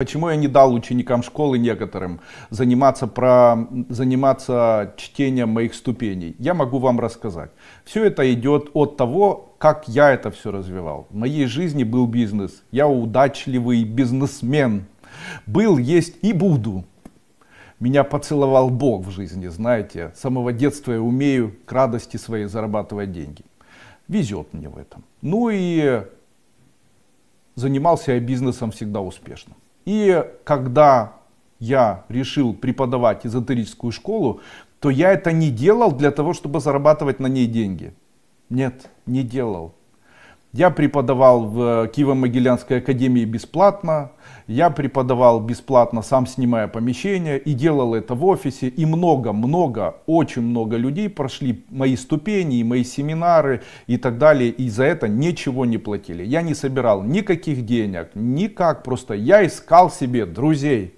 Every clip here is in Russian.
Почему я не дал ученикам школы некоторым заниматься, про, заниматься чтением моих ступеней? Я могу вам рассказать. Все это идет от того, как я это все развивал. В моей жизни был бизнес. Я удачливый бизнесмен. Был, есть и буду. Меня поцеловал Бог в жизни, знаете. С самого детства я умею к радости своей зарабатывать деньги. Везет мне в этом. Ну и занимался я бизнесом всегда успешно. И когда я решил преподавать эзотерическую школу, то я это не делал для того, чтобы зарабатывать на ней деньги. Нет, не делал. Я преподавал в э, Киево-Могилянской академии бесплатно, я преподавал бесплатно, сам снимая помещение, и делал это в офисе, и много-много, очень много людей прошли мои ступени, и мои семинары и так далее, и за это ничего не платили. Я не собирал никаких денег, никак, просто я искал себе друзей.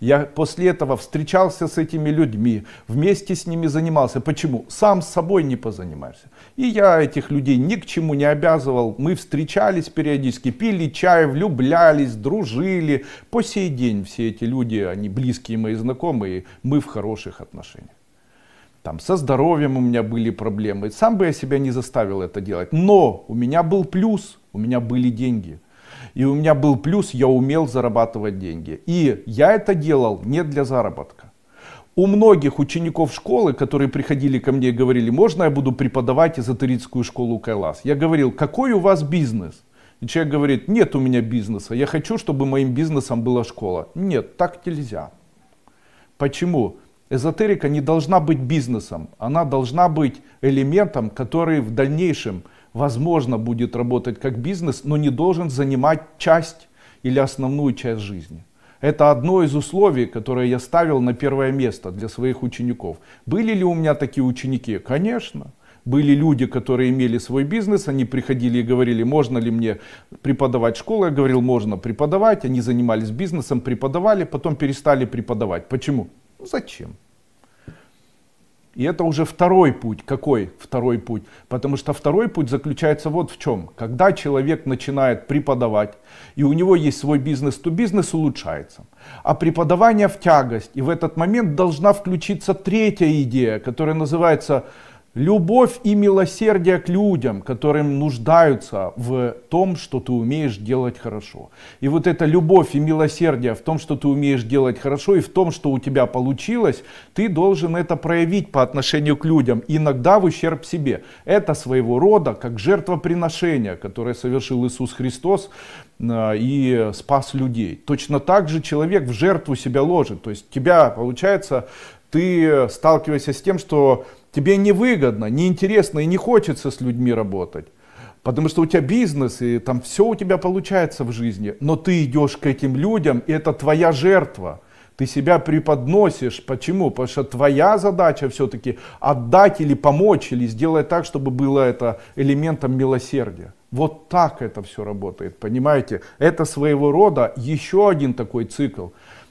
Я после этого встречался с этими людьми, вместе с ними занимался. Почему? Сам с собой не позанимаешься. И я этих людей ни к чему не обязывал. Мы встречались периодически, пили чай, влюблялись, дружили. По сей день все эти люди, они близкие мои знакомые, мы в хороших отношениях. Там со здоровьем у меня были проблемы. Сам бы я себя не заставил это делать. Но у меня был плюс, у меня были деньги. И у меня был плюс, я умел зарабатывать деньги. И я это делал не для заработка. У многих учеников школы, которые приходили ко мне и говорили, можно я буду преподавать эзотерическую школу Кайлас? Я говорил, какой у вас бизнес? И человек говорит, нет у меня бизнеса, я хочу, чтобы моим бизнесом была школа. Нет, так нельзя. Почему? Эзотерика не должна быть бизнесом, она должна быть элементом, который в дальнейшем – возможно, будет работать как бизнес, но не должен занимать часть или основную часть жизни. Это одно из условий, которое я ставил на первое место для своих учеников. Были ли у меня такие ученики? Конечно. Были люди, которые имели свой бизнес, они приходили и говорили, можно ли мне преподавать школу. Я говорил, можно преподавать. Они занимались бизнесом, преподавали, потом перестали преподавать. Почему? Ну, зачем? И это уже второй путь. Какой второй путь? Потому что второй путь заключается вот в чем. Когда человек начинает преподавать, и у него есть свой бизнес, то бизнес улучшается. А преподавание в тягость. И в этот момент должна включиться третья идея, которая называется Любовь и милосердие к людям, которым нуждаются в том, что ты умеешь делать хорошо. И вот эта любовь и милосердие в том, что ты умеешь делать хорошо, и в том, что у тебя получилось, ты должен это проявить по отношению к людям, иногда в ущерб себе. Это своего рода как жертвоприношение, которое совершил Иисус Христос э, и спас людей. Точно так же человек в жертву себя ложит. То есть тебя, получается, ты сталкиваешься с тем, что Тебе невыгодно, неинтересно и не хочется с людьми работать. Потому что у тебя бизнес, и там все у тебя получается в жизни. Но ты идешь к этим людям, и это твоя жертва. Ты себя преподносишь. Почему? Потому что твоя задача все-таки отдать или помочь, или сделать так, чтобы было это элементом милосердия. Вот так это все работает, понимаете? Это своего рода еще один такой цикл.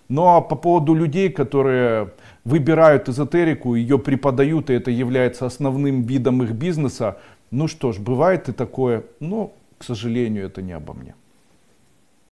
Но ну, а по поводу людей, которые выбирают эзотерику, ее преподают, и это является основным видом их бизнеса, ну что ж, бывает и такое, но, к сожалению, это не обо мне.